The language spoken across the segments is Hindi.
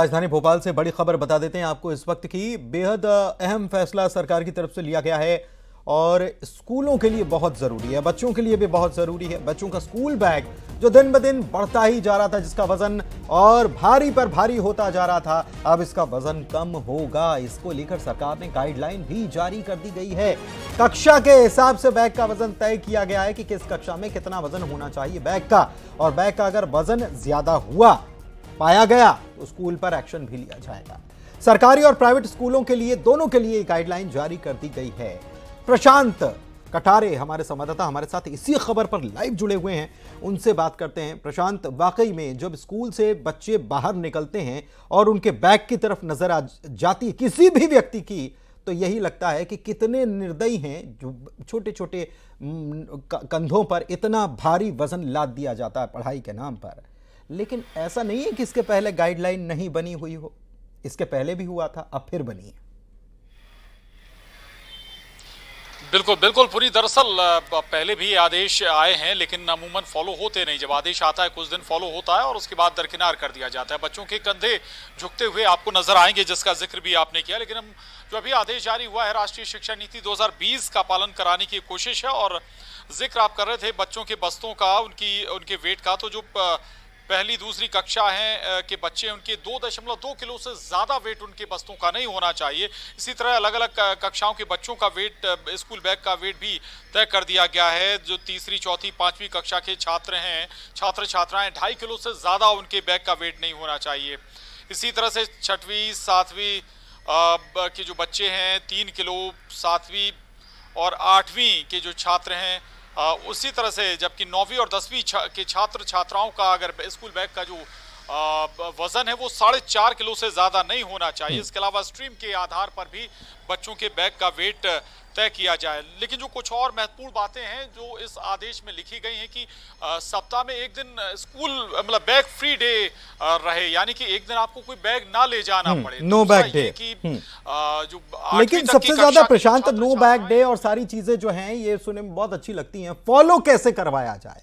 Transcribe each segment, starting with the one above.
राजधानी भोपाल से बड़ी खबर बता देते हैं आपको इस वक्त की बेहद अहम फैसला सरकार की तरफ से लिया गया है और स्कूलों के लिए बहुत ज़रूरी है बच्चों के लिए भी बहुत ज़रूरी है बच्चों का स्कूल बैग जो दिन ब दिन बढ़ता ही जा रहा था जिसका वज़न और भारी पर भारी होता जा रहा था अब इसका वज़न कम होगा इसको लेकर सरकार ने गाइडलाइन भी जारी कर दी गई है कक्षा के हिसाब से बैग का वज़न तय किया गया है कि किस कक्षा में कितना वज़न होना चाहिए बैग का और बैग का अगर वज़न ज़्यादा हुआ पाया गया तो स्कूल पर एक्शन भी लिया जाएगा सरकारी और प्राइवेट स्कूलों के लिए दोनों के लिए गाइडलाइन जारी कर दी गई है प्रशांत कटारे हमारे संवाददाता हमारे साथ इसी खबर पर लाइव जुड़े हुए हैं उनसे बात करते हैं प्रशांत वाकई में जब स्कूल से बच्चे बाहर निकलते हैं और उनके बैग की तरफ नजर आ जाती है किसी भी व्यक्ति की तो यही लगता है कि कितने निर्दयी हैं जो छोटे छोटे कंधों पर इतना भारी वजन लाद दिया जाता है पढ़ाई के नाम पर लेकिन ऐसा नहीं है कि इसके पहले गाइडलाइन नहीं बनी हुई हो इसके पहले भी हुआ था अब फिर बनी है बिल्कुल बिल्कुल पूरी दरअसल पहले भी आदेश आए हैं लेकिन अमूमन फॉलो होते नहीं जब आदेश आता है कुछ दिन फॉलो होता है और उसके बाद दरकिनार कर दिया जाता है बच्चों के कंधे झुकते हुए आपको नजर आएंगे जिसका जिक्र भी आपने किया लेकिन हम जो अभी आदेश जारी हुआ है राष्ट्रीय शिक्षा नीति 2020 का पालन कराने की कोशिश है और जिक्र आप कर रहे थे बच्चों के बस्तों का उनकी उनके वेट का तो जो प, पहली दूसरी कक्षा हैं के बच्चे उनके दो दशमलव दो किलो से ज़्यादा वेट उनके बस्तों का नहीं होना चाहिए इसी तरह अलग अलग कक्षाओं के बच्चों का वेट स्कूल बैग का वेट भी तय कर दिया गया है जो तीसरी चौथी पाँचवीं कक्षा के छात्र हैं छात्र छात्राएं ढाई किलो से ज़्यादा उनके बैग का वेट नहीं होना चाहिए इसी तरह से छठवीं सातवीं के जो बच्चे हैं तीन किलो सातवीं और आठवीं के जो छात्र हैं उसी तरह से जबकि नौवीं और दसवीं छा, के छात्र छात्राओं का अगर स्कूल बैग का जो वजन है वो साढ़े चार किलो से ज़्यादा नहीं होना चाहिए हम्म। इसके अलावा स्ट्रीम के आधार पर भी बच्चों के बैग का वेट तय किया जाए लेकिन जो कुछ और महत्वपूर्ण बातें हैं जो इस आदेश में लिखी गई हैं कि सप्ताह में एक दिन स्कूल मतलब बैग फ्री डे रहे यानी कि एक दिन आपको कोई बैग ना ले जाना हम्म, पड़े नो बैग डे हम्म। की जो लेकिन सबसे ज्यादा प्रशांत नो बैग डे और सारी चीजें जो हैं ये सुनने में बहुत अच्छी लगती हैं फॉलो कैसे करवाया जाए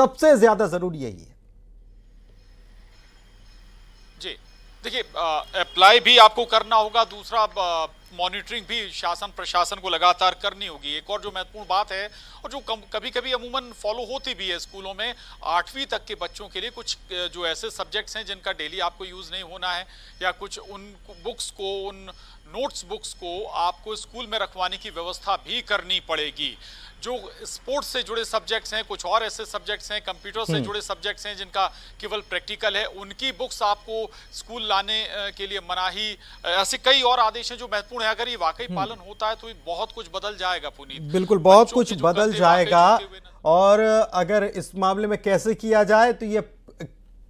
सबसे ज्यादा जरूरी यही है जी देखिए अप्लाई भी आपको करना होगा दूसरा मॉनिटरिंग भी शासन प्रशासन को लगातार करनी होगी एक और जो महत्वपूर्ण बात है और जो कम, कभी कभी अमूमन फॉलो होती भी है स्कूलों में आठवीं तक के बच्चों के लिए कुछ जो ऐसे सब्जेक्ट्स हैं जिनका डेली आपको यूज़ नहीं होना है या कुछ उन बुक्स को उन नोट्स बुक्स को आपको स्कूल में रखवाने की व्यवस्था भी करनी पड़ेगी जो स्पोर्ट्स से जुड़े सब्जेक्ट्स हैं कुछ और ऐसे सब्जेक्ट्स हैं कंप्यूटर से हम्म। जुड़े सब्जेक्ट्स हैं जिनका केवल प्रैक्टिकल है उनकी बुक्स आपको स्कूल लाने के लिए मनाही ऐसे कई और आदेश हैं जो महत्वपूर्ण है अगर ये वाकई हम्म। पालन होता है तो बहुत कुछ बदल जाएगा पुनीत बिल्कुल बहुत कुछ बदल जाएगा और अगर इस मामले में कैसे किया जाए तो ये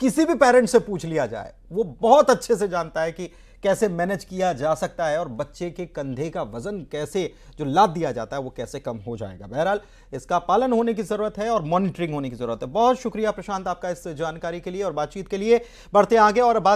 किसी भी पेरेंट से पूछ लिया जाए वो बहुत अच्छे से जानता है कि कैसे मैनेज किया जा सकता है और बच्चे के कंधे का वजन कैसे जो लाद दिया जाता है वो कैसे कम हो जाएगा बहरहाल इसका पालन होने की ज़रूरत है और मॉनिटरिंग होने की ज़रूरत है बहुत शुक्रिया प्रशांत आपका इस जानकारी के लिए और बातचीत के लिए बढ़ते आगे और बात